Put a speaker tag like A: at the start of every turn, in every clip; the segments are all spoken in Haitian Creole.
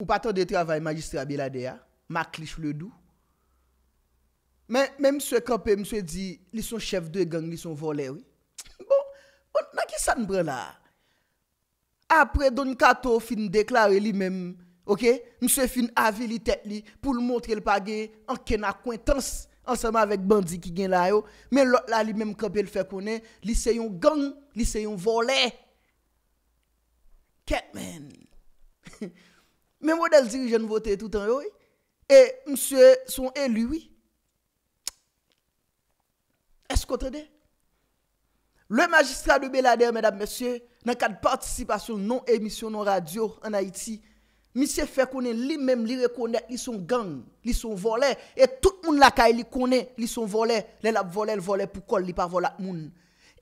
A: Ou patan de travay magistra bi la de ya, mak li chou le dou. Men, men mswe kope mswe di, li son chef de gang, li son volè wè. Bon, bon, na ki san brè la? Apre Don Kato fin deklare li men, ok, mswe fin avi li tek li, pou l montre l page, ankena kointans, ansama vek bandi ki gen la yo, men lot la li men kope l fè konè, li se yon gang, li se yon volè. Kep men! Hihi! men model dirijen nouvote tout an yoy, e msye son en luy, eskotre de? Le magistrat de Belader, men ap msye, nan kat participasyon non emisyon non radio an Haiti, msye fe konen li men li rekonen, li son gang, li son voler, e tout moun lakay li konen, li son voler, li son voler, li son voler pou kol, li son voler pou kol,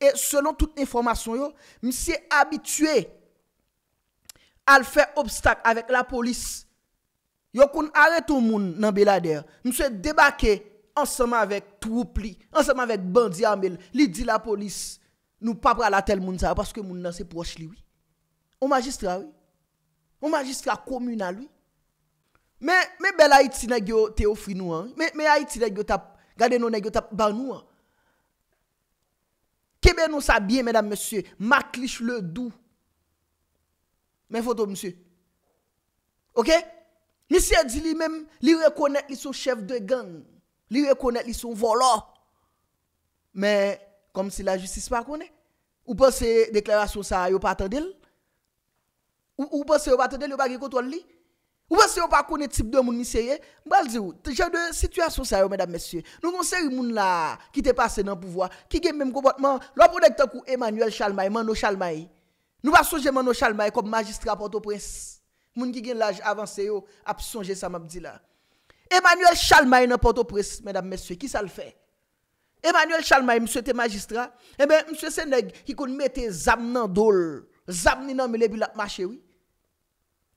A: e selon tout informasyon yo, msye habituye, al fè obstak avèk la polis, yo kon arè ton moun nan belader, mse debake ansèman avèk troupli, ansèman avèk bandi amel, li di la polis, nou papra la tel moun sa, paske moun nan se poch liwi, o magistra wè, o magistra komu nan lwi, mè belay ti negyo te ofri nou an, mè ay ti negyo tap, gade nou negyo tap ban nou an, kebe nou sa biye mèdam mèsyè, maklish le dou, Men foto msye. Ok? Nisye di li men, li rekonet li son chev de gang. Li rekonet li son volor. Men, kom si la justice pa konen. Ou pa se deklarasyon sa yo patadil. Ou pa se yo patadil, yo pa ge kotol li. Ou pa se yo pa konen tip de moun nisye ye. Bal zi ou, teje de situasyon sa yo, men dam msye. Nou kon se yon moun la, ki te pase nan pouvoi, ki gen men mwen kompotman, lopou dek takou Emmanuel Chalmay, Mano Chalmayi. Nou pa sonje Mano Chalmaye kom magistra porto pres, moun ki gen la avanse yo ap sonje sa mabdi la. Emmanuel Chalmaye nan porto pres, mèdame mèsye, ki sa l fè? Emmanuel Chalmaye, msye te magistra, eh msye se neg ki kon mette zam nan dol, zam nan melebi la, mache wè?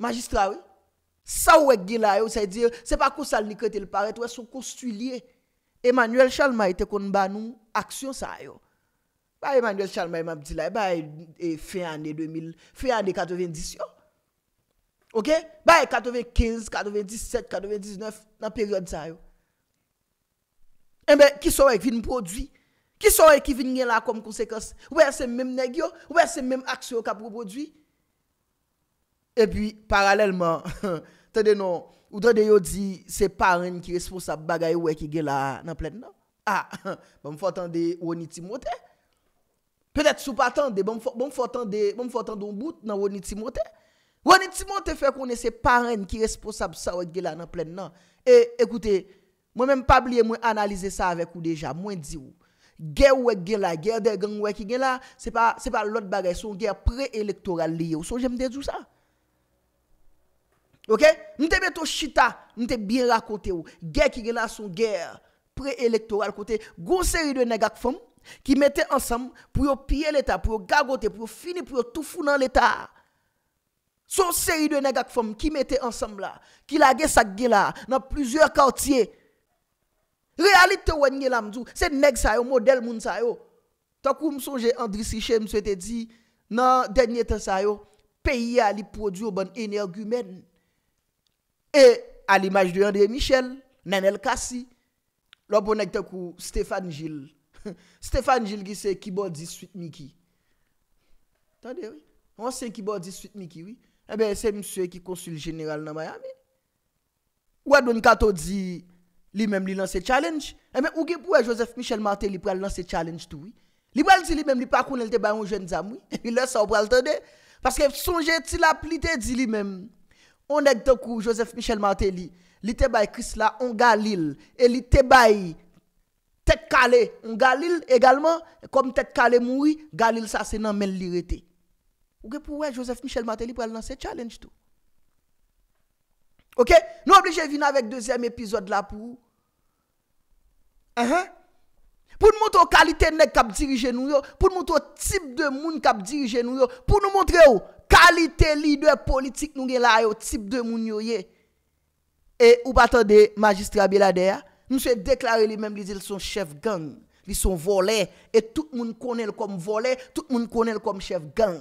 A: Magistra wè? Sa wè gen la yo, se di, se pa kousa l nikre te l paret, wè son kous tu liye. Emmanuel Chalmaye te kon banou aksyon sa yo. A yon man yon chanman yon mabdi la, ba yon fè yande 2000, fè yande 90 yon. Ok? Ba yon 95, 97, 99, nan peryon sa yon. Enbe, ki sou ek vin prodwi? Ki sou ek vin gen la kom konsekos? Ouè se mèm negyo? Ouè se mèm aksyo kapro prodwi? E pi, paralelman, tè de nou, ou tè de yo di, se parren ki responsab bagay wè ki gen la nan plèt nan? A, mwen fòt an de yon iti motè. Pwede sou pa tande, mwen fwa tande, mwen fwa tande ou bout nan wouni timote. Wouni timote fwe konen se parene ki responsab sa wèk gè la nan plèn nan. E, ekoute, mwen menm pabliye mwen analize sa avèk ou deja, mwen di ou. Gè wèk gè la, gè dergan wèk gè la, se pa lot bagay, son gè pre-elektoral liye ou. Son jèm de djou sa? Ok? Mwen te beto chita, mwen te bi rakote ou. Gè kè gè la son gè pre-elektoral kote. Goun seri de negak fwam. qui mettaient ensemble pour piller l'État, pour gagoter, pour finir, pour tout foutre dans l'État. Son série de nègres qui mettaient ensemble là, qui laguaient ça là, dans plusieurs quartiers. Réalité, c'est c'est ça, modèle moun ça. Tant que je souviens, André Siché, je te dit, dans le dernier temps ça, pays a produit bon énergumène. Et à l'image de André Michel, Nenel Kassi, l'obonnek Stéphane Gilles. Stéphane Gilgi se kibò di suit Miki. Tande, wè? Wè se kibò di suit Miki, wè? E eh bè, se msè ki konsul jeneral nan bayan, wè? Wè don kato di li mèm li lan se challenge? E eh bè, ou gè pou wè Joseph Michel Martel li pral lan se challenge tou, wè? Li wè li di li mèm li pakoun el te bayon jen zam, wè? E li lè sa wè pral tande? Paskè sonje ti la plite di li mèm. Onèk to kou Joseph Michel Martel li, li te bay Chris la Ongalil, e li te bayi tête calée, Galil également, comme tête calée mouri, Galil ça c'est nan même l'irrité. Ou que pour Joseph Michel Matéli, pour lancer challenge tout. OK, nous obligés venir avec deuxième épisode là pour uh-huh. Pour nous montrer la qualité de cap diriger nous pour nous montrer le type de monde cap diriger nous pour nous montrer la qualité leader politique nous là, le type de monde Et ou pas de magistrat Béladea. Monsieur déclaré lui-même, il dit son chef gang, ils sont volés et tout le monde connaît comme volé, tout le monde connaît comme chef gang.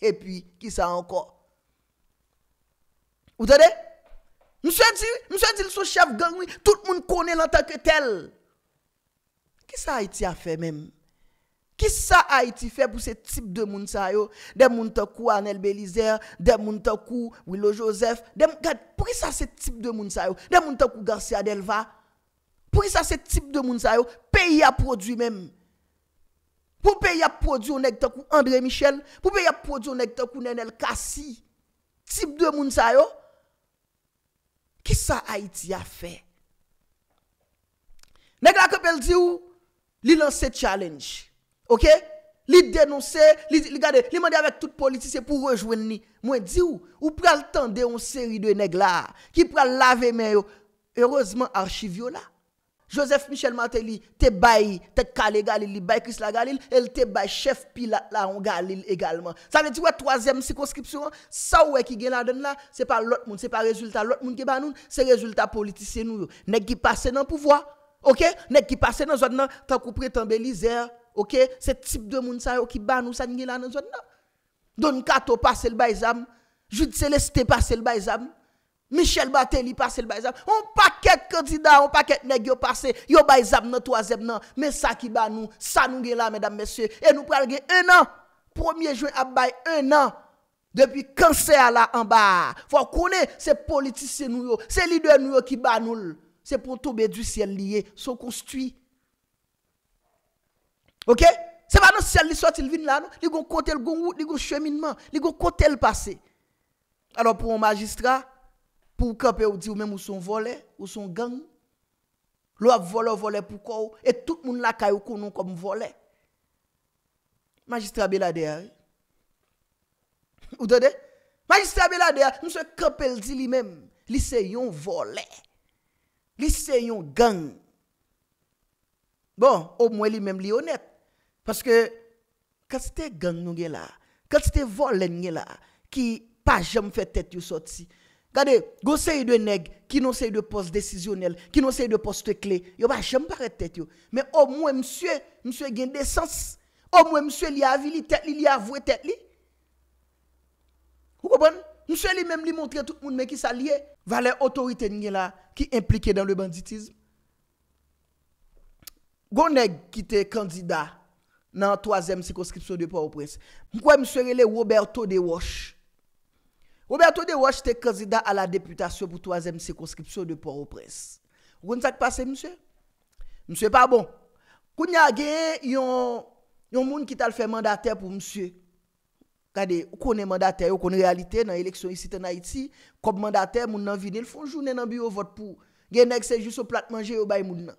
A: Et puis qui ça encore Vous entendez Monsieur dit, monsieur dit son chef gang, oui, tout le monde connaît en tant que tel. Qui ça Haïti a fait même Qui ça Haïti fait pour ce type de monde ça yo Des monde tant Anel Belizer, des monde tant Willow Joseph, des regarde, pour ça ce type de monde ça yo Des monde tant Garcia Delva Pou ki sa se tip de moun sa yo, peyi a prodwi menm. Pou peyi a prodwi ou neg tenkou André Michel, pou peyi a prodwi ou neg tenkou Nenel Kassi, tip de moun sa yo, ki sa Haiti a fe? Neg la kepel di ou, li lanse challenge. Ok? Li denonse, li gade, li mande avek tout politise pou rejoen ni. Mwen di ou, ou prel tende yon seri de neg la, ki prel lave men yo, heurezman archivyo la. Joseph Michel Mateli, te bail te calé Galil, li bail Chris la Galil, elle te bail chef Pilate la en Galil également. Ça veut dire troisième circonscription, ça ouais qui gagne la donne là, c'est pas l'autre monde, c'est pas résultat l'autre monde qui ba nous, c'est résultat politicien nous. Nèg qui passe dans pouvoir. OK? Nèg qui passe dans zone là, tant qu'on prétend Belizer, OK? C'est type de monde ça qui ba nous ça gagne là dans zone là. Don Kato passe le bail zam, Jude Céleste passe le bail zam. Michel Batelli passe le baïzab. On paquet candidat, on paquet nèg yo passé, yo baïzab nan troisième nan. Mais ça qui ba nous, ça nous est là, mesdames, messieurs. Et nous parlons un an. 1er juin à un an. Depuis cancer là en bas. Faut connaître ces politiciens nous yo, ces leaders nous qui ba nous. C'est pour tomber du ciel lié, sont construits. OK? C'est pas dans le ciel qui sorti il là, Il y a un côté, il cheminement, il y a un passé. Alors pour un magistrat, pour camper ou dire ou même ou sont volés, ou sont gang. l'a a volé, volé pour quoi Et tout le monde la caille connu comme volé. Magistrat Belader. Hein. Vous entendez Magistrat Belader, hein. monsieur camper dit lui-même, li c'est un volé. Li c'est un gang. Bon, au moins lui-même li honnête. Parce que quand c'était gang nous là, quand c'était volé nous là, qui pas jamais fait tête sorti, Regardez, go de nègres qui n'ont pas de poste décisionnel, qui n'ont pas de poste clé, Yo pas jamais tête yo. Mais au moins monsieur, monsieur des sens, Au moins monsieur li la tête li, li avoué tête li. Vous comprenez Monsieur lui même montré montrer tout le monde mais qui s'allie valeur autorité là qui impliqué dans le banditisme. Go nèg qui était candidat dans la troisième circonscription de Port-au-Prince. Pourquoi monsieur Roberto De Roche Ou bè bon. a tou de wòj te kanzida a la deputasyon pou 3M se konskripsyon de por ou pres. Goun sa ki pase, monsye? Monsye, pa bon. Koun ya gen yon moun ki tal fè mandater pou monsye. Kade, ou konè mandater, ou konè realite nan eleksyon isi ten Haiti. Kop mandater, moun nan vinil, fon jounen nan biyo vot pou. Gen ek se jisou plat manje yo bay moun nan.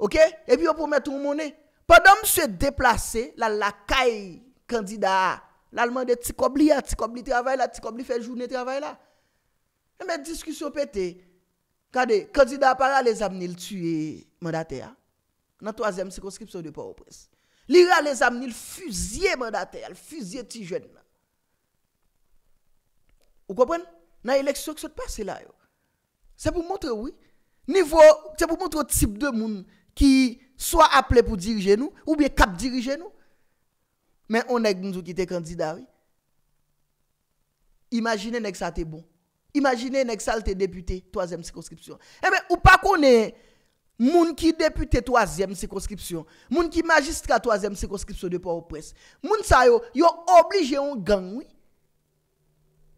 A: Ok? E pi yo pou mèt ou mounen. Padon monsye deplase la lakay kanzida a. L'alman de ti kob li ya, ti kob li travay la, ti kob li fe jouni travay la. E men diskusyon pete, kade, kandida para le zam nil tuye mandate ya. Nan toazem sikonskripsyon de poropres. Lira le zam nil fuzye mandate ya, fuzye ti jenman. Ou kopren, nan eleksyon ki sot pase la yo. Se pou montre ou, nivou, se pou montre ou tip de moun ki so aple pou dirije nou, ou biye kap dirije nou. Men onèk mzou ki te kandida, wè. Imaginè nèk sa te bon. Imaginè nèk sa te depute toazèm sikonskripsyon. E eh mè, ou pa konè, moun ki depute toazèm sikonskripsyon, moun ki magistra toazèm sikonskripsyon de pou ou pres. Moun sa yo, yo oblige yon gang, wè.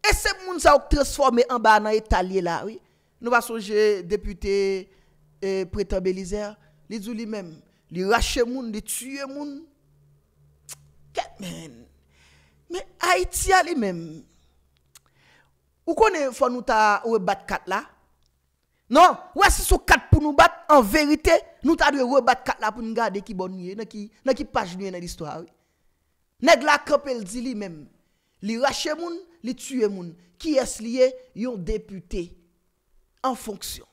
A: E se moun sa yo transforme an ba anay talye la, wè. Nou va sonje depute euh, preter Belizer, li zou li mèm. Li rache moun, li tue moun. Men, men Haïtia li men Ou konen fwa nou ta rebat kat la? Non, wè e si sou kat pou nou bat En verite, nou ta dwe rebat kat la pou nou gade ki bon nye Nè ki page nye nè l'histoire Nèk la kapel di li men Li rache moun, li tue moun Ki es liye yon depute En fonksyon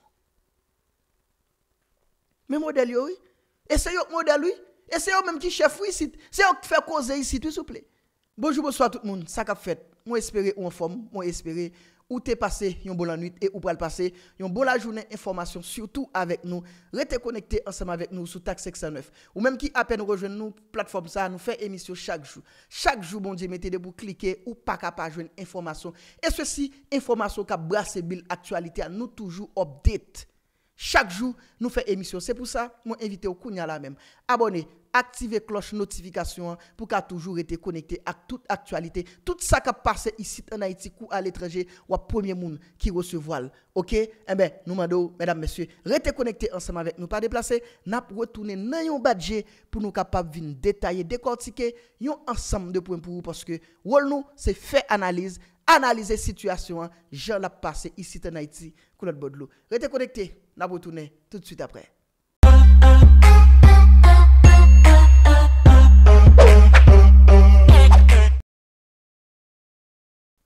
A: Men model yoy E se yok model yoy E se yo menm ki chefou isi, se yo fè koze isi, tu souple. Bojou bojou a tout moun, sakap fèt. Mwen espere ou mwen fòm, mwen espere ou te pase yon bol anuit e ou pral pase. Yon bol ajounen informasyon, surtout avek nou, rete konekte ansama avek nou sou tak 609. Ou menm ki apè nou rejwen nou platform sa, nou fè emisyon chak jou. Chak jou bon di mette de bou klike ou pak apa ajounen informasyon. E sou si informasyon ka brase bil aktualite a nou toujou obdet. Chaque jour, nous faisons émission. C'est pour ça que je invite au Kounia là même. Abonnez, activez cloche notification pour qu'à toujours été connecté à toute actualité. Tout ça qui passe ici en Haïti ou à l'étranger ou à premier monde qui recevoir. OK Eh bien, nous demandons, mesdames, messieurs, restez connectés ensemble avec nous. Pas déplacer. Nous retourner dans un budget pour nous capables de détailler, décortiquer un ensemble de points pour vous parce que nous, c'est faire analyse, analyser situation. Hein. Je l'a passé ici en Haïti, Claude connecté. Restez connectés n'a tout de suite après.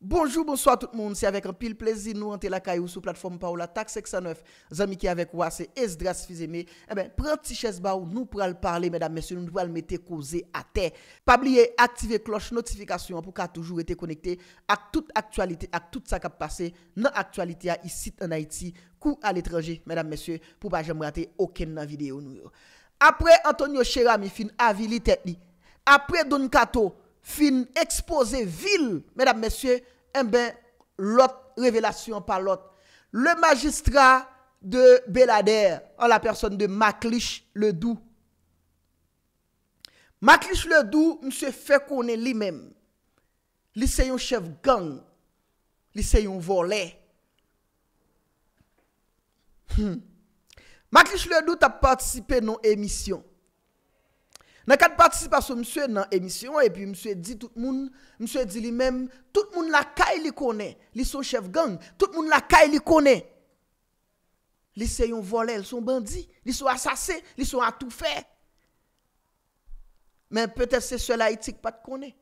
A: Bonjou, bonsoit tout moun, se avek an pil plezi nou an te lakay ou sou platform pa ou la tak seksanouf Zami ki avek wase, es dras fizeme Eben, eh prant si ches ba ou nou pral parle, medan mesye, nou pral mette koze ate Pabliye, aktive kloche notifikasyon pou ka toujou ete konekte Ak tout aktualite, ak tout sa kap pase Nan aktualite ya, isit an Haiti, kou al etranje, medan mesye Pou pa jem rate oken nan videyo nou yo Apre Antonio Shera mi fin avili tekni Apre Don Kato Apre Don Kato film, expose, vil, mèdame, mèsyè, eh l'ot, revelasyon, pa l'ot. Le magistrat de Belader, an la person de Maklish Ledou. Maklish Ledou, mè se fè konè li mèm. Li se yon chev gang. Li se yon volè. Hmm. Maklish Ledou, ta patisipe non emisyon. Dans quatre participation monsieur dans émission et puis monsieur dit tout le monde, monsieur dit lui-même, tout le monde la caille li connaît, li son chef gang, tout le monde la caille li connaît. Li c'est volés, ils sont bandits, ils sont assassins, ils sont à tout faire. Mais peut-être c'est seul Haïti qui pas te connaît.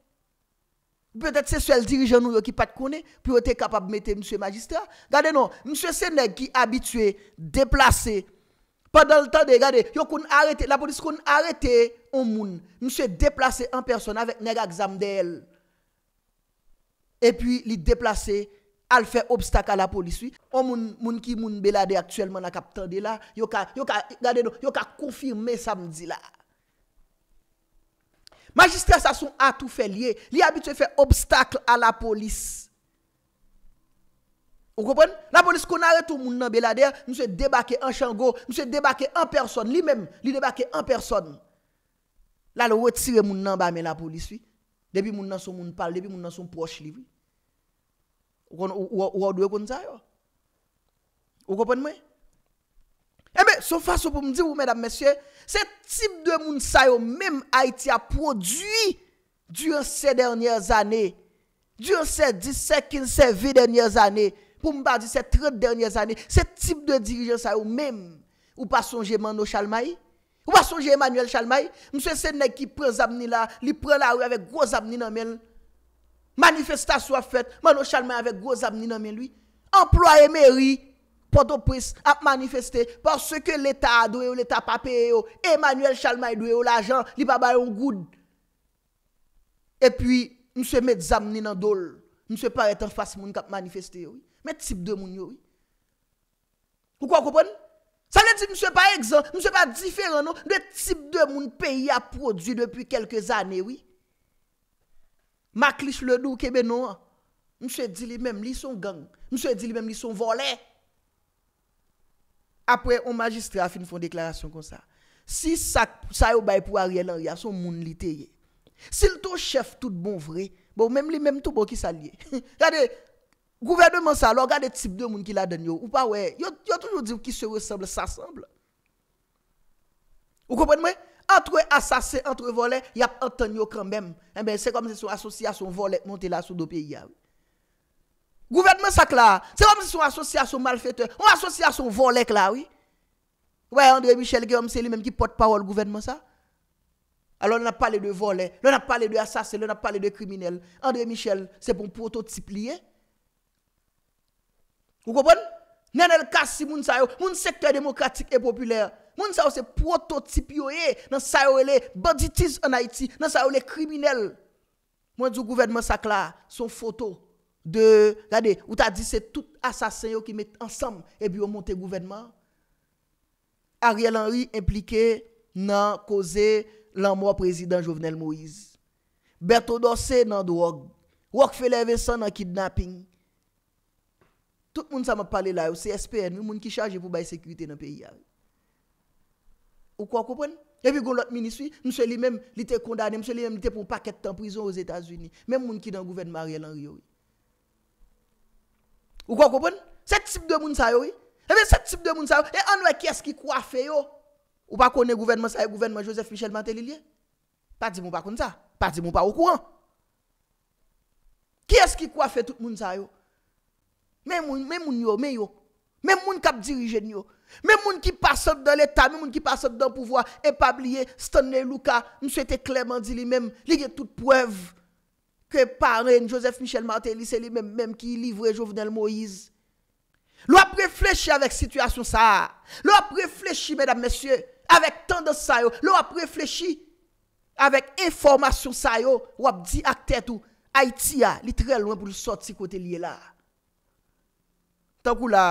A: Peut-être c'est seul dirigeant nous qui pas te connaît, puis ils étaient capable de mettre monsieur magistrat. Regardez non, monsieur Sénègue qui habitué déplacé pendant le temps de regarder, yo arrêté, la police qu'on arrêté un monde. Monsieur déplacé en personne avec nèg exam d'elle. Et puis il déplacé al fait obstacle à la police. On moun moun qui moun belade actuellement la cap tande là, yo ka yo ka regardez yo ka confirmer samedi là. Magistrat ça son tout fait lié, li habitué faire obstacle à la police. Vous comprenez La police qu'on arrête tout le monde dans Belader, monsieur débarqué en Chango, monsieur débarqué en personne, lui-même, lui débarqué en personne. la lò wè tire moun nan ba men la polis wè. Depi moun nan son moun pal, depi moun nan son poch li wè. Ou wò dwe kon zay yo? Ou kopèn mwen? E bè, sou fason pou m di wou, mèdam mèsyè, se tip de moun zay yo, mèm Haiti a prodwi dwen se dernyè zanè, dwen se disè, kin se vi dernyè zanè, pou m ba di se tre dernyè zanè, se tip de dirijen zay yo mèm, ou pason jèman nou chalmayi, Ou pason jè Emmanuel Chalmai, msè sè nèk ki prè Zabni la, li prè la ou avèk gwo Zabni nan men. Manifestasyon a fèt, man wè Chalmai avèk gwo Zabni nan men lui. Amplwa e mèri, potopris apmanifestè, porsè ke l'Etat a douè ou l'Etat papeye ou, Emmanuel Chalmai douè ou l'ajan, li pa baye ou goun. E pwi, msè mè Zabni nan dol, msè parè tanfas moun kapmanifestè yo, mè tibdè moun yo. Ou kwa koupon? Sa lè di msè pa egzant, msè pa diferant nou, dè tip de moun peyi a prodwi dèpi kelke zanè wè. Maklish lèdou kebe nou an, msè di li mèm li son gang, msè di li mèm li son volè. Apre, on magistra fin fon deklarasyon kon sa. Si sa yo bay pou a rè lan rè, son moun li teye. Si lè ton chef tout bon vre, bon mèm li mèm tout bon ki sa lè. Gade, Gouvernement ça, alors regardez le type de monde qui la donne. Ou pas, ouais. Yo, toujours dit qui se ressemble, semble Vous comprenez? Entre assassins, entre volets, il y a entendu quand même. Eh ben, c'est comme si son association volet montée là sous deux pays. Ah gouvernement ça là, c'est comme si son association malfaiteur, une association volet là, oui. Ouais, André Michel c'est lui-même qui porte parole gouvernement ça. Alors, on a parlé de volet, on a parlé de assassins on a parlé de criminels André Michel, c'est pour prototype lié. Ou kopon? Nen el kasi moun sa yo, moun sekte demokratik e popüler. Moun sa yo se prototip yo ye eh, nan sa yo le banditis an Haiti, nan sa yo le kriminel. Moun di ou gouvernement sa kla, son foto de, gade, ou ta di se tout asasen yo ki met ansam e bi o monte gouvernement. Ariel Henry implike nan koze lan mwa prezident Jovenel Moïse. Bertaud Orsay nan do og. Ou ak fe leve san nan kidnapping. Tout moun sa ma pale la yo, c'est SPN mi, moun ki charge pou bay sekurite nan peyi ya yo. Ou kwa koupon? Ebi goun lot miniswi, msè li mèm li te kondane, msè li mèm li te pou paket tan prison ou zétaz uni. Mèm moun ki nan gouvernement réel anri yo. Ou kwa koupon? Sè tip de moun sa yo yo. Ebi sè tip de moun sa yo. E anwe kèst ki kwa fe yo? Ou pa kone gouvernement sa yo, gouvernement Joseph Michel Matelilie? Pa di moun pa kone sa. Pa di moun pa ou kouan. Kèst ki kwa fe tout moun sa yo? mè moun yo, mè yo, mè moun kap dirije nyo, mè moun ki pasote dan l'Etat, mè moun ki pasote dan pouvoi, epabliye, stonne luka, mswe te kleman di li mèm, li gen tout poev, ke parren Joseph Michel Martelly, se li mèm, mèm ki livre Jovenel Moïse. Lwa preflechi avek situasyon sa, lwa preflechi, mèdap mesye, avek tanda sa yo, lwa preflechi, avek informasyon sa yo, wap di ak tèt ou Haitia, li tre lwen pou lusote si kote liye la. Tan kou la,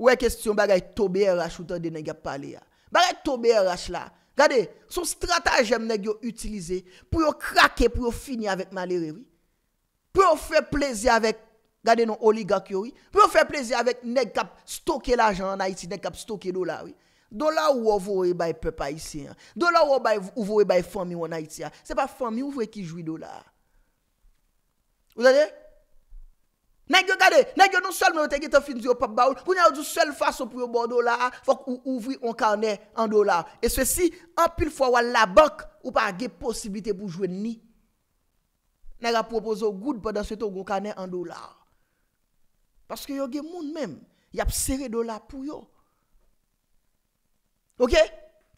A: wè kestyon bagay tobe rach ou tan de negy ap pale ya. Bagay tobe rach la, gade, son stratajem negyo utilize pou yo krake pou yo fini avèk malere wè. Pou yo fè plezi avèk, gade, non oligak yo wè. Pou yo fè plezi avèk negy ap stoke l'ajan nan iti, negy ap stoke do la wè. Dola wò vò wè bay pepa isi ya. Dola wò wò vò wè bay fòmi wò nan iti ya. Se pa fòmi wò vò wè e ki jwi do la. Ou zade? Ou zade? Nè gyo gade, nè gyo nou sol mè mwen te gite fin di yo pap ba ou, mwen yon nou sol fasyo pou yo bon do la, fok ou ouvri on kanè an do la. E sè si, an pil fwa wala bank, ou pa ge posibite pou jwen ni. Nè gwa propose ou goud, podan sè tou goun kanè an do la. Paske yo ge moun mèm, yap sere do la pou yo. Ok?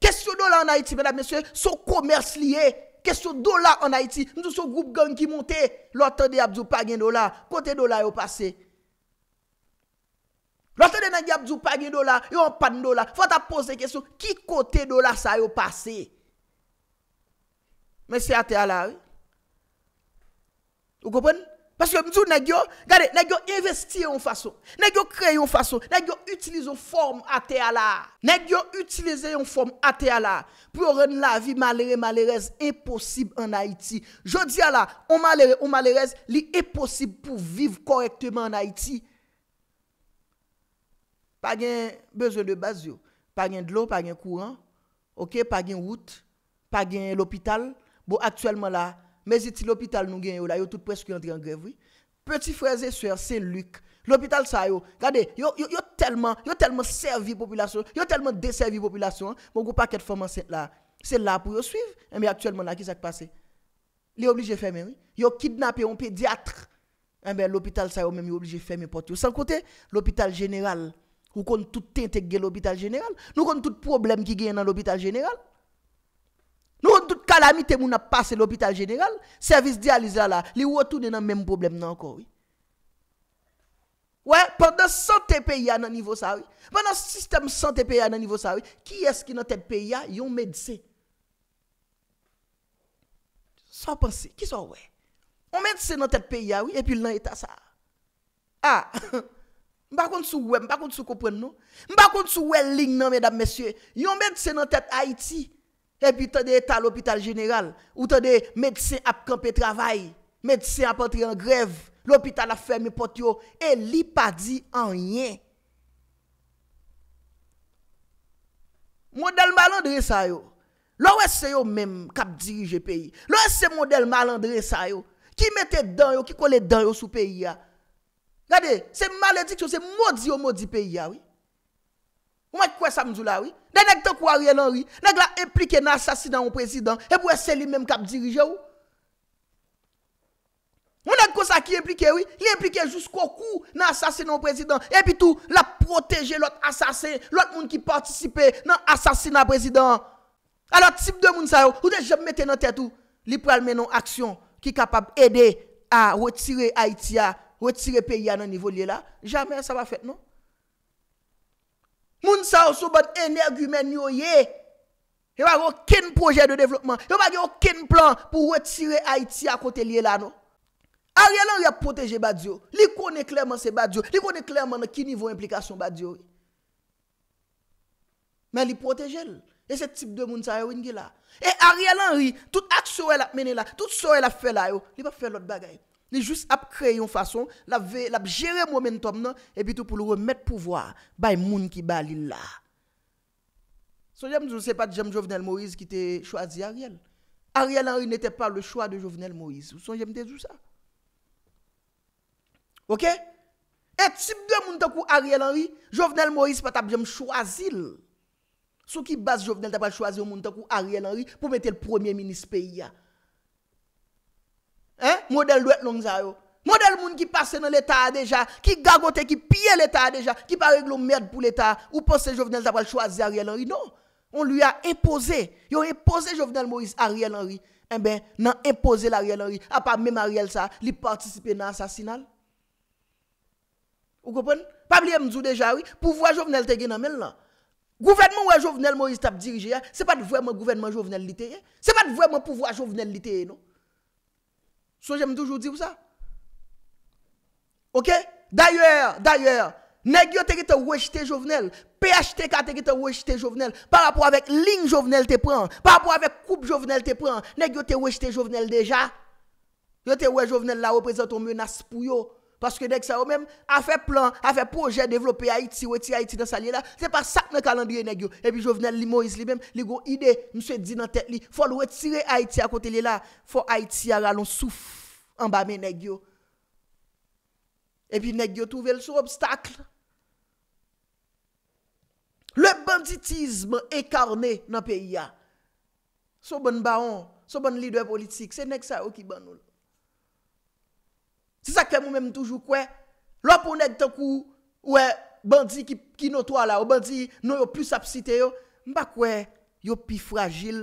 A: Kèsyon do la an Haiti, mèdame, mèsyon, sou komers liye. Kèsyon do la anay ti. Ndou sou goup gang ki monte. Lote di ap zoupa gen do la. Kote do la yo pase. Lote di nan di ap zoupa gen do la. Yo anpan do la. Fwa ta pose kèsyon. Ki kote do la sa yo pase? Mè se ate ala. Ou kopon? Ou kopon? Parce que nous avons investi regardez, en façon, nous avons créer en façon, avons utilisé une forme à là. Nèg utiliser en forme à là pour rendre la vie malheureuse malheureuse impossible en Haïti. Je dis à la, on malheureux on malheureuse, est impossible pour vivre correctement en Haïti. Pas besoin de base pas de l'eau, pas de courant, OK, pas de route, pas de l'hôpital. Bon actuellement là, mais c'est l'hôpital nous gagne là, yo tout presque entré en grève Petit frère et soeur, c'est Luc. L'hôpital ça yo, regardez, yo yo, tellement, yo tellement servi population, yo tellement desservi population, hein. mon groupe paquet de femmes là, c'est là pour suivre. Eh, mais actuellement là qui s'est passé ont obligé de fermer oui. Yo kidnappé un pédiatre. ben l'hôpital ça yo même obligé de fermer porte. Sans côté l'hôpital général, ou qu'on tout intégrer l'hôpital général, nous qu'on tout problème qui gagne dans l'hôpital général. Nou dout kalamite moun ap pase l'Hopital General, servis dializa la, li wotounen an menm problem nan ankon wè. Wè, pandan sante peya nan nivou sa wè, pandan sistem sante peya nan nivou sa wè, ki eski nan tete peya yon medse? San panse, ki san wè? Yon medse nan tete peya wè, epi l'an etat sa a. A, mba kont sou wè, mba kont sou koupwenn nou, mba kont sou wè ling nan, mèdap mesye, yon medse nan tete Haiti, E pi tade ta l'hôpital general, ou tade medisè ap kampe travay, medisè ap entre en grev, l'hôpital a ferme pot yo, e li pa di an yè. Mwè del malandre sa yo, lò wè se yo mèm kap dirije peyi, lò wè se mwè del malandre sa yo, ki mette dan yo, ki kole dan yo sou peyi ya. Gade, se maledik yo, se mwè di yo mwè di peyi ya, wè. Ou mwen kwa sa mdjou la wè? Dè nèk te kwa wè nan wè? Nèk la implike nan asasina ou prezident E pwè se li mèm kap dirije ou? Mwen nèk kwa sa ki implike wè? Li implike jous kwa kou nan asasina ou prezident E pi tou la proteje lout asasin Lout moun ki participe nan asasina prezident A lout tip de moun sa yo Ou de jep mette nan tè tou Li pral menon aksyon ki kapab edè A wè tire Haitia Wè tire peyi an nan nivou liè la Jamè sa va fèt non? Mounsa ou sou bad energi men yo ye, yo bag yo ken proje de devlopman, yo bag yo ken plan pou wetire Haiti akote liye la nou. Ariel Henry a proteje bad yo, li kone klerman se bad yo, li kone klerman ki nivou implikasyon bad yo. Men li proteje l, e se tip de mounsa yo wengi la. E Ariel Henry, tout ak soye la mene la, tout soye la fe la yo, li pa fe lot bagayi. Il juste à créer une façon, la la gérer le momentum et puis tout pour le remettre pouvoir by moun qui ba là. So j'aime dire c'est pas James Jovenel Moïse qui a choisi Ariel. Ariel Henry n'était pas le choix de Jovenel Moïse. Vous avez de tout ça. OK Et si de moun kou Ariel Henry, Jovenel Moïse pas t'a choisi. Ce qui base Jovenel t'a pas choisi moun Ariel Henry pour mettre le premier ministre pays Hein? Modèle doit long ça yo. Modèle moun qui passe dans l'état déjà, qui gagote, qui pille l'état déjà, qui pas règle merde pour l'état, ou pense Jovenel t'a choisir Ariel Henry non. On lui a imposé, ils ont imposé Jovenel Moïse Ariel Henry. Eh ben, non imposé l'Ariel Henry, à part même Ariel ça, il participer dans l'assassinat. Vous comprenez Pas oublier m'zou déjà oui, pouvoir Jovenel te gen nan là. Gouvernement ouais Jovenel Moïse dirige, dirigé, n'est hein? pas vraiment gouvernement Jovenel Ce n'est hein? pas vraiment pouvoir Jovenel l'ité non. So j'aime toujours dire ça. OK D'ailleurs, d'ailleurs, nèg yo te rejeté Jovenel, PHTK te rejeté Jovenel par rapport avec ligne Jovenel te prend, par rapport avec coupe Jovenel te prend, nèg yo te rejeté Jovenel déjà. Yo te wè Jovenel la représente une menace pour yo. Paske dek sa ou men, a fe plan, a fe proje, devlope Haiti, weti Haiti nan sa li la, se pa sak nan kalandriye negyo. Epi jo vnen li Moïse li men, li go ide, mse di nan tek li, fol wetire Haiti akote li la, fol Haiti a ralon souf, ambame negyo. Epi negyo touvel sou obstakl. Le banditisme ekarne nan peyi ya. So bon baon, so bon lidwe politik, se nek sa ou ki banoun. Si sakè mou mèm toujou kwen, lò pou nèk tenkou, wè, bandi ki notwa la, ou bandi nou yo plus ap site yo, mba kwen, yo pi fragil,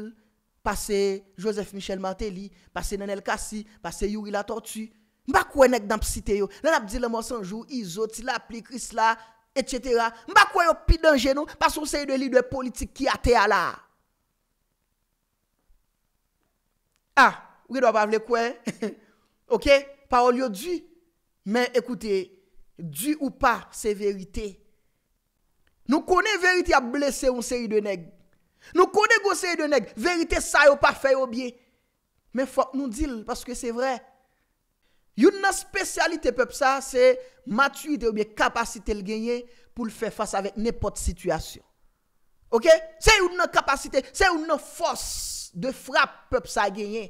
A: pase Joseph Michel Martelly, pase Nenel Kassi, pase Yuri Latortu, mba kwen nèk danp site yo. Nèn ap di lèmò sanjou, Izo, Tilapli, Krisla, etc. Mba kwen yo pi denje nou, pasou se yon li dwe politik ki ate a la. Ah, wè do ap avle kwen, ok? Paol yo di, men ekoute, di ou pa se verite. Nou kone verite a blese ou se yi de neg. Nou kone go se yi de neg, verite sa yo pa fe yo bie. Men fok nou dil, paske se vre. Yon nan spesyalite pep sa, se maturite ou bie kapasite l genye pou l fe fasa vek nepot situasyon. Ok? Se yon nan kapasite, se yon nan fos de frap pep sa genye.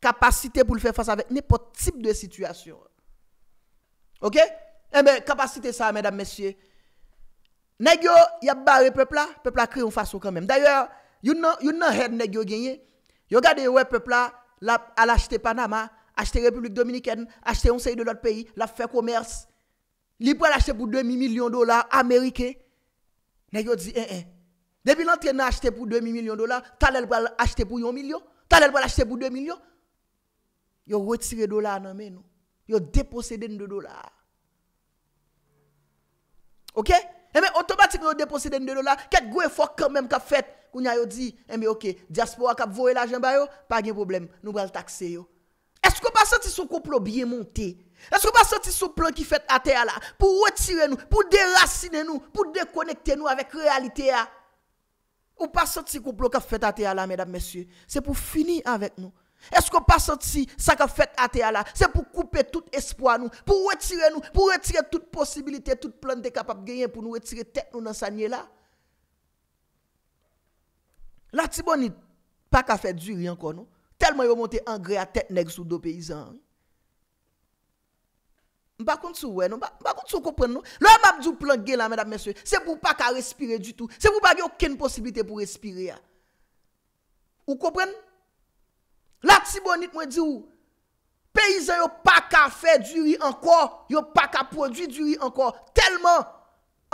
A: capacité pour le faire face avec n'importe type de situation. OK Eh bien, capacité ça, mesdames, messieurs. Nèg il y a barré peuple là, peuple a créé une façon quand même. D'ailleurs, you know, you know head Vous yo gagné. Yo gade ouais peuple là, la à l'acheter Panama, acheter République Dominicaine, acheter un série de l'autre pays, la faire commerce. Li pour l'acheter pour 2 millions de dollars américains. Vous dit dit eh eh. Depuis a acheté pour 2 millions de dollars, t'allais acheter pour 1 million, t'allais acheter pour 2 millions. Yo retire do la nan men nou. Yo depose den do do la. Ok? Eme, eh otomatik yo depose den do do la. Kèk gwe fok kèm mèm kèp fèt. Kou nya yo di, eme, eh ok. Diaspora kèp vowe la jen bayo. Pa gen problem. Nou bral takse yo. Eskou pa soti sou kouplo biye monte? Eskou pa soti sou plan ki fèt a te ala? Pou retire nou? Pou derasine nou? Pou dekonekte nou avèk realite ya? Ou pa soti sou kouplo kèp fèt a te ala, mèdap mèsyè? Se pou fini avèk nou. Esko pa sot si sa ka fet ate a la Se pou koupe tout espwa nou Pou wetire nou Pou wetire tout posibilite Tout plan de kapap genyen Pou nou wetire tek nou nan sa nye la La tibon ni Pa ka fet du ryan kon nou Telman yo monte angre a tek nek sou do peyizan Mpa kont sou wè nou Mpa kont sou koupen nou Le map di ou plan genye la mèdap mèsyo Se pou pa ka respire du tout Se pou pa genye okine posibilite pou respire Ou koupen nou La tibonit mwen di ou, peyizan yo pa ka fe du ri anko, yo pa ka prodwi du ri anko, telman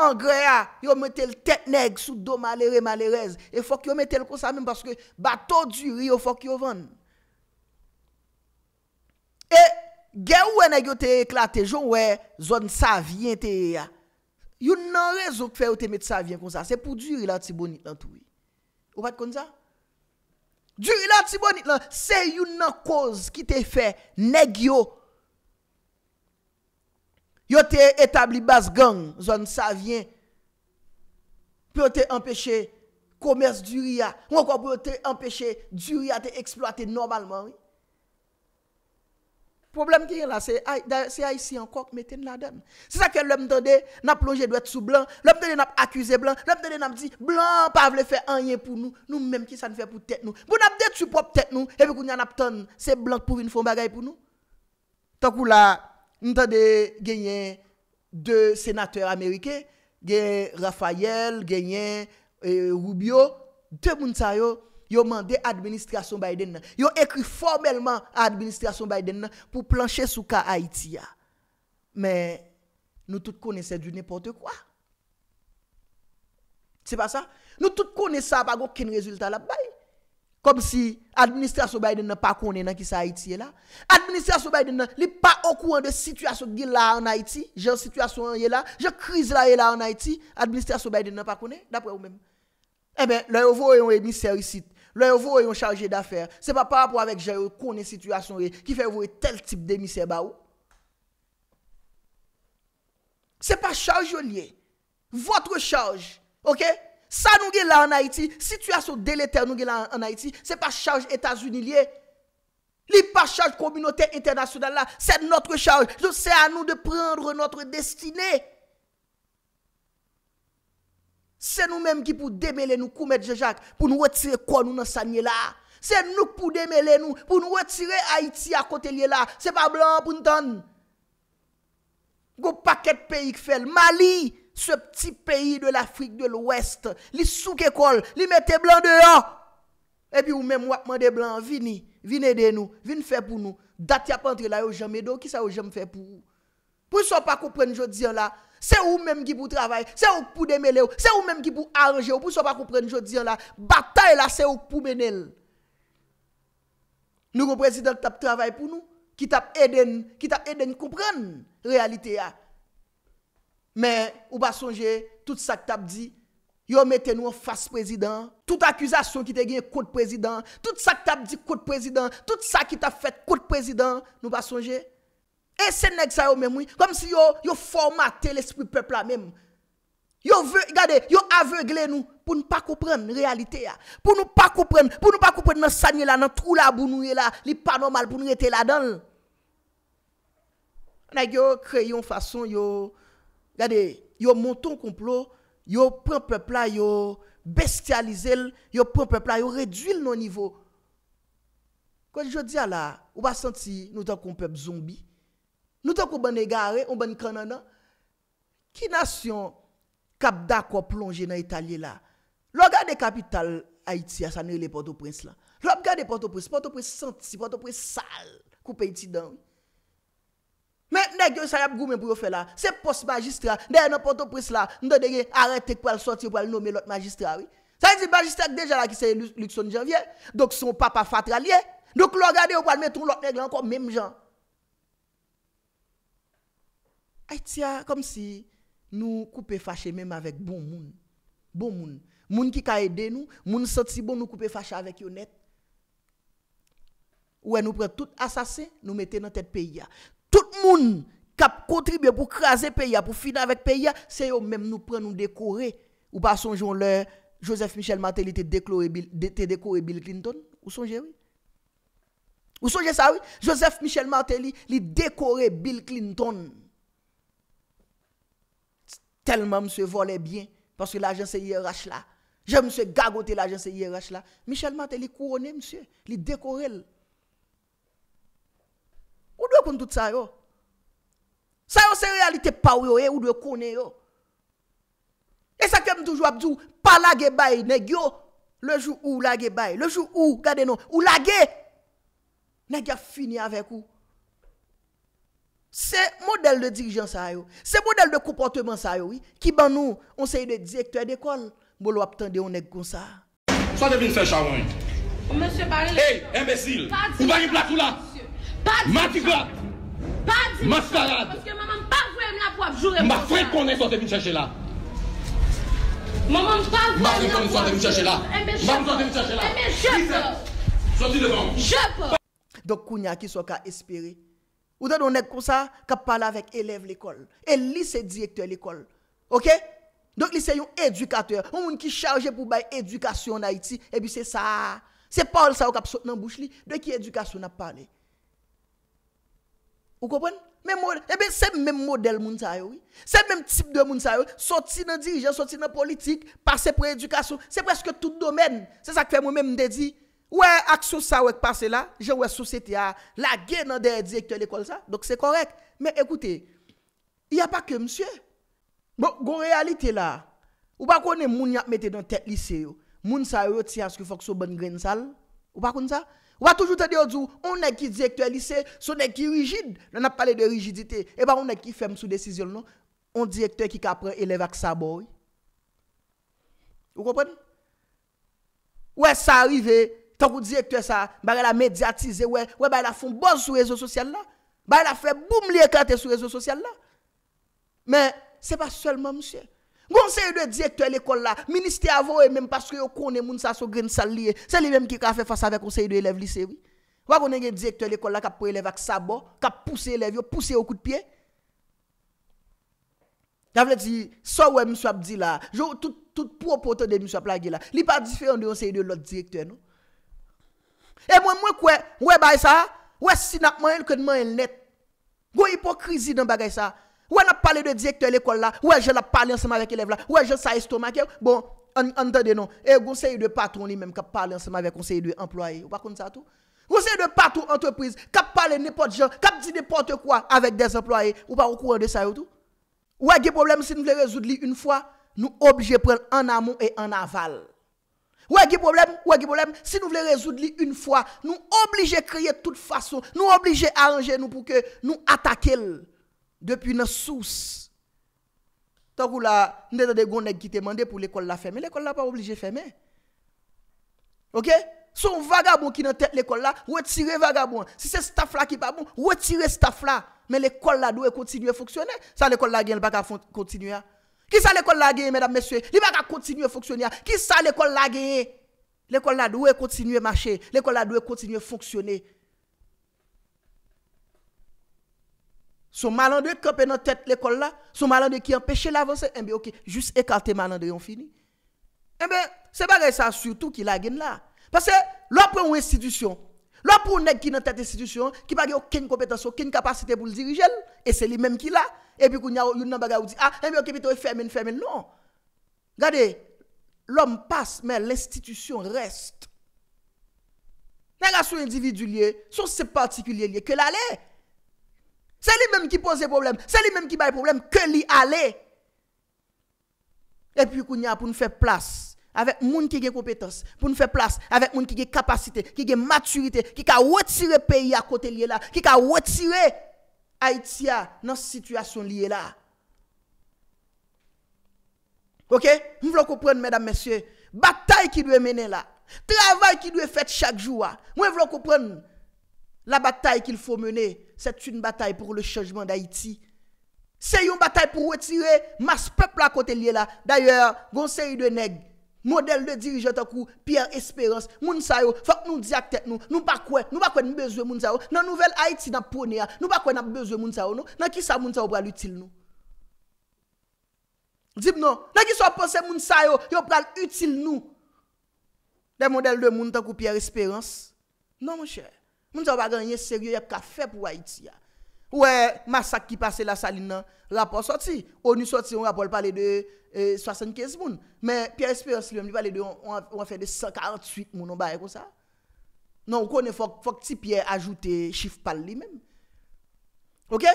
A: angre ya, yo metel tek neg sou do malere malerez, e fok yo metel konsa mwen, baske bato du ri yo fok yo van. E gen ou ene yo te eklate, jo ou e zon sa vyen te e ya, yo nan re zo kfe ou te met sa vyen konsa, se pou di ri la tibonit lantou. Ou pat konza? Duri la ti boni lan, se yon nan koz ki te fe, neg yo. Yo te etabli bas gang, zon sa vyen. Pe te empeshe komers duri ya. Mwen kwa pe te empeshe duri ya te eksploate normalman wey. Problem ki yon la, se a yisi an kok meten la den. Se sa ke lèm tande, nan plonge dwe t sou blan, lèm tande nan akuse blan, lèm tande nan di, blan pa vle fè an yen pou nou, nou mèm ki sa n fè pou tèk nou. Bou nan dè t sou prop tèk nou, epi kou nyan ap tande, se blan pou vin fon bagay pou nou. Takou la, ntande genyen 2 senatèr Amerike, genyen Rafael, genyen Rubio, 2 moun sayo. yo mande administrasyon Biden nan. Yo ekri formelman administrasyon Biden nan pou planche sou ka Haiti ya. Men, nou tout konese dwi nipote kwa. Se pa sa? Nou tout konese sa pa go ken rezultat la bay. Kom si administrasyon Biden nan pa konen an ki sa Haiti ya la. Administrasyon Biden nan li pa okouan de situasyon gil la an Haiti. Je situasyon yela, je kriz la yela an Haiti. Administrasyon Biden nan pa konen. Dapwe ou men. E eh men, lè ou vò yon e mi seri sit Lè yon vou yon charge d'affèr, se pa pa rapport avèk jè yon konè situasyon yè ki fè yon vou yon tel tip dè misè ba ou. Se pa charge yon yè, vòtre charge, ok? Sa nou gè la an Haiti, situasyon deleter nou gè la an Haiti, se pa charge Etats-Unis yè. Li pa charge kominote internasyonan la, se nòtre charge, se an nou de prèndre nòtre destiney. Se nou menm ki pou demele nou kou met Jejak pou nou wetire kon nou nan sanye la. Se nou pou demele nou pou nou wetire Haiti akote liye la. Se pa blan pou n'tan. Gou paket peyi k fel. Mali, se pti peyi de l'Afrik de l'Ouest. Li souke kol, li mette blan deyo. E bi ou menm wakman de blan, vini, vini eden nou, vini fe pou nou. Dati ap entre la yo jem edo, ki sa yo jem fe pou ou? Pou sou pa koupren jodzien la? Se ou mèm ki pou travay, se ou pou demele ou, se ou mèm ki pou arje ou, pou sou pa koupren jodi an la, batay la se ou pou menel. Nou kon prezident tap travay pou nou, ki tap eden, ki tap eden koupren realite ya. Mè, ou pa sonje, tout sa ki tap di, yo mette nou an fass prezident, tout akuzasyon ki te gen kout prezident, tout sa ki tap di kout prezident, tout sa ki tap fet kout prezident, nou pa sonje, E sè nèk sa yo mèmou, kom si yo formatè l'esprit pèpla mèm. Yo avegle nou, pou nou pa koupren realite ya. Pou nou pa koupren, pou nou pa koupren nan sanyè la, nan trou la, bou nou yè la, li pa normal pou nou rete la dan. Nèk yo kreyon fason yo, yo monton komplo, yo prèm pèpla, yo bestialize l, yo prèm pèpla, yo redwil nou nivou. Kwen yo diya la, ou ba santi nou tan kompèm zombi, Nou tan kou ban e gare, ou ban kran nan nan, ki nasyon kap da kwa plonje nan Italiye la? Lò gade kapital Haiti a sanye le Port-au-Prince la. Lò gade Port-au-Prince, Port-au-Prince senti, Port-au-Prince sal, kou pe Iti dan. Men, negyo, sa yap goumen pou yo fe la, se post-magistra, den nan Port-au-Prince la, ndo dege, arete kwa l'soti, kwa l'nome l'ot magistra, oui. Sa yi di magistrak deja la ki se lukson janvye, dok son papa fatralye, dok lò gade yo kwa l'metron l'ot neg la ankon menm jan. comme si nous couper fâché même avec bon monde. Bon monde. Moun qui ka aidé nous, moun senti bon nous couper fâché avec yo net. Ouais, nous prenons tout assassin, nous mettons dans tête pays Tout monde qui contribué pour craser pays pour finir avec pays c'est eux même nous prenons nous décorer ou pas songeons leur Joseph Michel Martelly était décoré Bill Clinton, ou songez oui Ou songez ça oui, Joseph Michel Martelly, il décoré Bill Clinton tellement monsieur volait bien, parce que l'agence IRH là, Je monsieur gagoté l'agence IRH là. Michel Maté, il couronné monsieur, il décoré. Où doit connaître tout ça yo? Ça yo c'est réalité pas yo, eh? ou doit connaître yo. Et ça comme toujours abdou, pas la bay nèg yo, le jour où la bay le jour où, gardez nous, ou la gué, nèg a fini avec vous. Se model de dirijan sa yo, se model de kompote man sa yo, ki ban nou, on se yede direktor en ekol, mou lwa ptande yon ek kon sa. Eh, eh, Dok kounya ki so ka espere, Ou on est comme ça, qui parle avec élève l'école. Et lui, c'est directeur l'école. OK? Donc, lui, c'est un éducateur. Un monde qui chargé pour l'éducation éducation en Haïti. Et puis, c'est ça. C'est Paul ça qui sauté dans la bouche. De qui éducation a parlé? Vous comprenez? Mais eh c'est le même modèle moun oui. C'est le même type de moun Sortir Sorti dans dirigeant, sorti dans politique, passer pour l'éducation, c'est presque tout domaine. C'est ça que fait moi-même me Ouè ak sou sa wèk pase la, jè wè sou sete a la gen an de direktor l'ekol sa, dok se korek. Mè ekoute, yè pa ke msye. Bon, gon realite la, ou pa konen moun yap mette dan tet lise yo, moun sa yot si aske fok sou bon gren sal, ou pa konen sa? Ou pa toujou te diyo oh, djou, ou nè ki direktor lise, sou nè ki rigid, nan ap pale de rigidite, e eh ba ou nè ki fem sou desizyon nou, ou nè ki direktor ki kapre elev ak sa boy. Ou konen? Ouè sa arrive, eh. Tangou direktwè sa, bagè la mediatize, wè, wè bagè la foun bon sou rezo sosyal la, bagè la fè boum li eklate sou rezo sosyal la. Mè, se pa selman msèl. Gwè anseye de direktwè l'ekol la, ministè avon wè mèm paske yo kounè moun sa sou green sal liye, se li mèm ki ka fè fòs avè anseye de elev lisev. Wè gwenen gen direktwè l'ekol la kap pou elev ak sa bo, kap pousse elev yo, pousse yo kout piye. Gwè avè di, sa wè msèl ap di la, jo tout propote de msèl ap la gè la, li pa difè yon de an Et moi, moi, quoi, ouais, bah, ça, ouais, si n'a pas que de net. Go hypocrisie dans bagay ça. Ouais, a parlé de directeur l'école là. Ouais, je l'ai parlé ensemble avec l'élève là. Ouais, je sa estomac, eh. Bon, entendez non. Et conseil de patron lui-même qui parle ensemble avec conseil de employé. Ou pas comme ça tout? Conseil de patron entreprise qui parle n'importe gens, qui dit n'importe quoi avec des employés. Ou pas au courant de ça tout? Ouais, des problèmes si nous voulons résoudre une fois, nous obligés de prendre en amont et en aval. Ou est-ce problème Ou est problème Si nous voulons résoudre une fois, nous obligés de créer de toute façon, nous obligés arranger nous pour que nous attaquions depuis nos source. Tant que là, nous avons des gens qui demandent pour l'école la fermer, l'école n'est pas obligée de fermer. OK Son vagabond qui dans l'école là, retirez vagabond. Si c'est staff là qui pas bon, retirez staff là. Mais l'école là doit continuer à fonctionner. Ça l'école là gagne pas continuer à qui ça l'école là gagne, mesdames, messieurs? Il va continuer à fonctionner. Qui ça l'école là L'école là doit continuer à marcher. L'école là doit continuer à fonctionner. Son malade qui est dans tête l'école là, son malandre qui empêche l'avancée, eh bien, ok, juste écarté, malade on finit. Eh bien, c'est pas ça surtout qui la gagne là. Parce que l'on pour une institution, l'on pour un qui dans tête institution, qui n'a aucune compétence, aucune capacité pour le diriger, et c'est lui-même qui l'a. Et puis, il y a une bagaille qui dit, ah, et bien, hôpital est fermé, fermé. Non. Regardez, l'homme passe, mais l'institution reste. Les sont individuels, sont particulier particuliers que l'aller. C'est lui-même qui pose problème, c'est lui-même qui bat problème que lui aller. Et puis, il y a pour nous faire place avec gens qui ont compétences, pour nous faire place avec gens qui ont capacités, qui ont maturité, qui ont retiré le pays à côté de là, qui ont retiré Haïti dans situation liée là. OK Vous voulez comprendre mesdames messieurs, bataille qui doit mener là, travail qui doit faire chaque jour. Moi ah. voulez comprendre la bataille qu'il faut mener, c'est une bataille pour le changement d'Haïti. C'est une bataille pour retirer masse peuple à côté lié là. D'ailleurs, conseil de nèg. Model de dirije takou Pierre Esperance, moun sa yo, fok nou diak tek nou, nou bakwen, nou bakwen mbezwe moun sa yo, nan nouvel Haiti nan pouni ya, nou bakwen mbezwe moun sa yo nou, nan ki sa moun sa yo pral util nou? Dib nou, nan ki sa posen moun sa yo, yo pral util nou? De model de moun takou Pierre Esperance, nou mouche, moun sa yo baganye seryo yap ka fe pou Haiti ya. Ou e masak ki pase la saline nan rapor soti. Ou ni soti, ou rapor pale de 75 e, moun. Men, Pierre Spiros, lèm li pale de, ou an fe de 148 moun an baye kon sa. Non, kon e fok ti Pierre ajoute chif pale li men. Ok?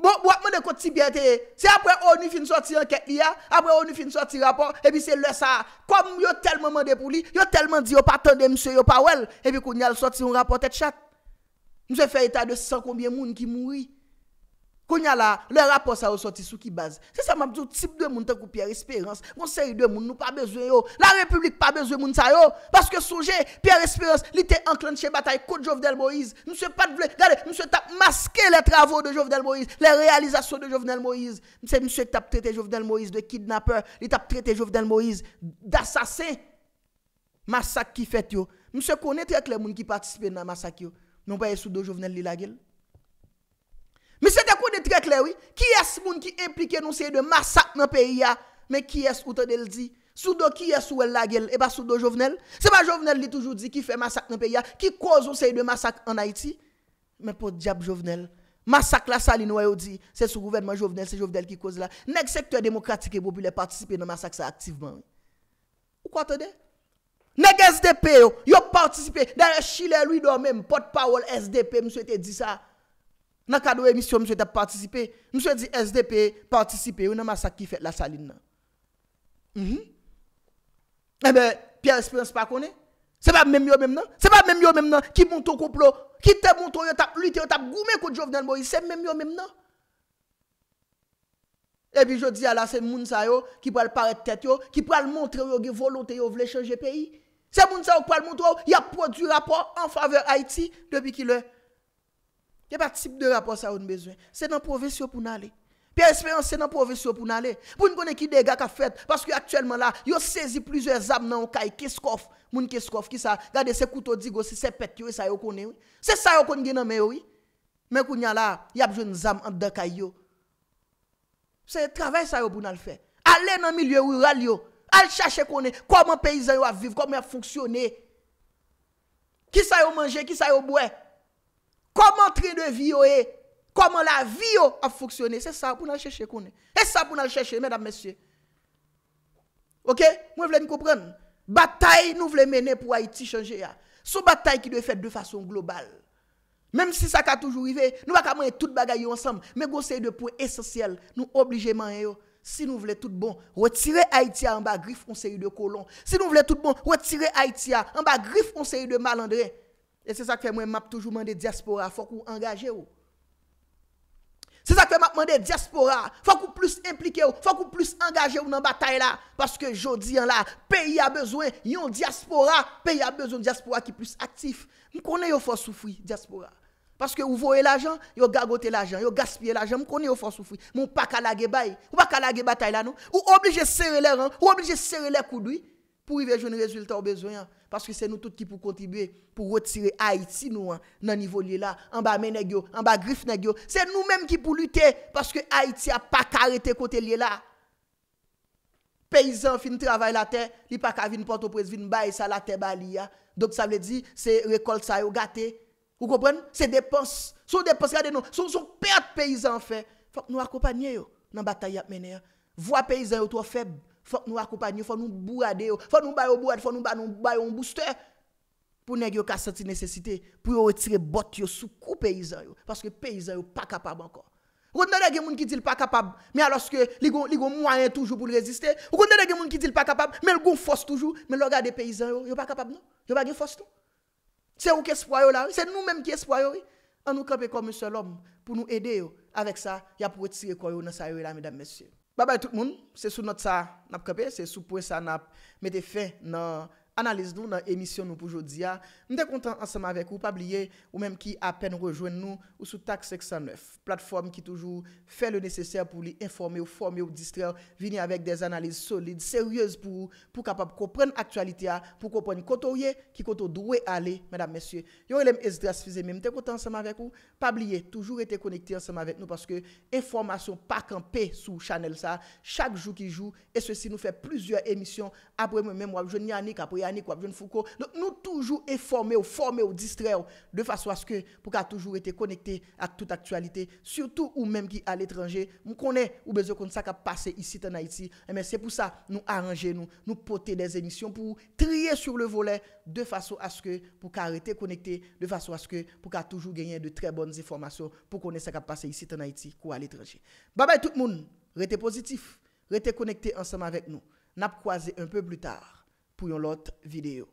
A: Bon, mwen ekote ti Pierre te, se apre ou ni fin soti an ket li ya, apre ou ni fin soti rapor, epi se lè sa, kom yo telman mende pou li, yo telman di yo patande mse yo pa wel, epi kon yal soti ou rapor tet chat. Mwen se fè yta de 100 koubyen moun ki mouri. là, le rapport ça ressorti sous qui base. C'est ça m'a dit type de monde kou Pierre Espérance, Mon série de monde nous pas besoin yo. La République pas besoin monde ça yo parce que songez Pierre Espérance, il était enclenché bataille contre Jovenel Moïse. sommes pas de regardez, monsieur t'a masqué les travaux de Jovenel Moïse, les réalisations de Jovenel Moïse. C'est monsieur traité Jovenel Moïse de kidnappeur, il t'a traité Jovenel Moïse d'assassin. Massacre qui fait yo. Monsieur connaît très les monde qui participent dans massacre yo. Non pas sous de Jovenel Lilagel. Mais c'était Ki es moun ki implike nou sey de masak nan peyi ya Me ki es ou te del di Soudo ki es ou el la gel Eba soudo jovenel Seba jovenel li toujou di ki fe masak nan peyi ya Ki kozou sey de masak an Haiti Me pou diap jovenel Masak la sa li nou yo di Se sou gouvernement jovenel se jovenel ki koz la Neg sektor demokratike bo bile partisipe nan masak sa aktiveman Ou kwa te de? Neg SDP yo Yo partisipe Dar e chile lui do men Pot power SDP M sou te di sa Naka do emisyon mswe te patisipe, mswe di SDP patisipe ou nan masak ki fet la salin nan. Mh mh. E eh be, Pierre Esprance pa konen? Se pa mèm yo mèm nan? Se pa mèm yo mèm nan ki moun tou kouplo? Ki te moun tou yo tap luti yo tap goumen kou jovnen mou? Se mèm yo mèm nan? E bi jo di ala se moun sa yo ki pral paret tet yo, ki pral montre yo ge volonte yo vle chanje peyi. Se moun sa yo pral montre yo, ya produ rapor an faveur Haiti depi ki le... Yè pa tip de rapor sa yon bezwen. Se nan pove syo pou nale. Pe esperan se nan pove syo pou nale. Poun kone ki dega ka fred. Paske aktuelman la, yo sezi plizwe zam nan ou kai keskof. Moun keskof ki sa gade se kouto digo, se se pet yo, se sa yo kone. Se sa yo kone gen nan men yo. Men kou nyan la, yab joun zam an dek ay yo. Se trabay sa yo pou nale fe. Ale nan milye ou ral yo. Ale chache kone, koman peyizan yo aviv, koman ya funksyone. Ki sa yo manje, ki sa yo boue. Comment train de vie oh, eh? Comment la vie oh, a fonctionné C'est ça pour nous chercher. C'est ça pour nous chercher, mesdames, messieurs. Ok Moi, je veux comprendre. Bataille nous voulons mener pour Haïti changer. Ah. une bataille qui doit être faite de façon globale. Même si ça a toujours arrivé, nous ne pouvons pas mener toute bagaille ensemble. Mais c'est de points essentiels. Nous obligés de eh, oh. si nous voulons tout bon, retirer Haïti en bas griffe conseil de colons. Si nous voulons tout bon, retirer Haïti en bas griffe conseil de malandrins. E se sa ke fè mwen map toujou mande diaspora, fòk ou angaje ou. Se sa ke fè map mande diaspora, fòk ou plus implike ou, fòk ou plus angaje ou nan batay la. Paske jodi an la, peyi a bezwen, yon diaspora, peyi a bezwen diaspora ki plus aktif. Mkone yo fòsoufwi diaspora. Paske ou vòe l'ajan, yo gagote l'ajan, yo gaspye l'ajan, mkone yo fòsoufwi. Mwen pa kalage bay, mwen pa kalage batay la nou, ou oblije sere le rang, ou oblije sere le koudoui. pou rivejouni rezultat ou bezoyan, paske se nou tout ki pou kontibwe, pou rotire Haiti nou an, nan nivou li la, an ba menegyo, an ba grifnegyo, se nou menm ki pou lute, paske Haiti a pa karete kote li la, peyizan fin travay la ten, li pa ka vin porto prez, vin bay sa la ten bali ya, dok sa vle di, se rekolt sa yo gate, ou kopren, se depans, sou depans, gade nou, sou sou peyat peyizan fe, fok nou akopanye yo, nan batay ap mene, vwa peyizan yo to feb, faut nous accompagner, faut nous il faut nous bailler il faut nous bailler un booster pour nèg yo ka senti nécessité pour retirer botte yo sous coup paysan yo parce que paysan yo pas capable encore. Ou nèg des gens qui disent pas capable mais alors que li gon moyen toujours pour résister. Ou nèg des gens qui disent pas capable mais ils gon force toujours mais regardez paysan yo, yo pas capable non. Yo pas gen force tout. C'est nous qui espoir yo là, c'est nous même qui espoir yo. On nous camper comme un seul homme pour nous aider avec ça, il y a pour retirer quoi yo dans ça là mesdames messieurs. Babay tout moun, se sou not sa nap kabe, se sou pwe sa nap mede fe nan... analiz nou nan emisyon nou pou jodi ya. Mwen te kontan anseman vek ou, pabliye ou menm ki apen rejwen nou ou sou tak 609. Platform ki toujou fè le neseser pou li informe ou forme ou distre, vini avèk des analiz solide, seryèz pou kapap kopren aktualite ya, pou kopren koto ye, ki koto dwe ale, menam mesye. Yon elèm es dras fizè, menm te kontan anseman vek ou, pabliye, toujou ete konekti anseman vek nou paske informasyon pa kampe sou chanel sa, chak jou ki jou, e se si nou fè plizye emisyon Anik wapjoun fouko. Nou toujou eforme ou forme ou distre ou. De fasyon aske pou ka toujou ete konekte a tout aktualite. Soutou ou menm ki al etranje. Mou kone ou bezou kon sa ka pase isi tan Haiti. Emen eh se pou sa nou aranje nou. Nou pote des emisyon pou triye sur le volet. De fasyon aske pou ka rete konekte. De fasyon aske pou ka toujou genye de tre bonnes informasyon. Pou konen sa ka pase isi tan Haiti kou al etranje. Babay tout moun. Rete pozitif. Rete konekte ansama vek nou. Nap kwaze un peu blu tar. pour une autre vidéo.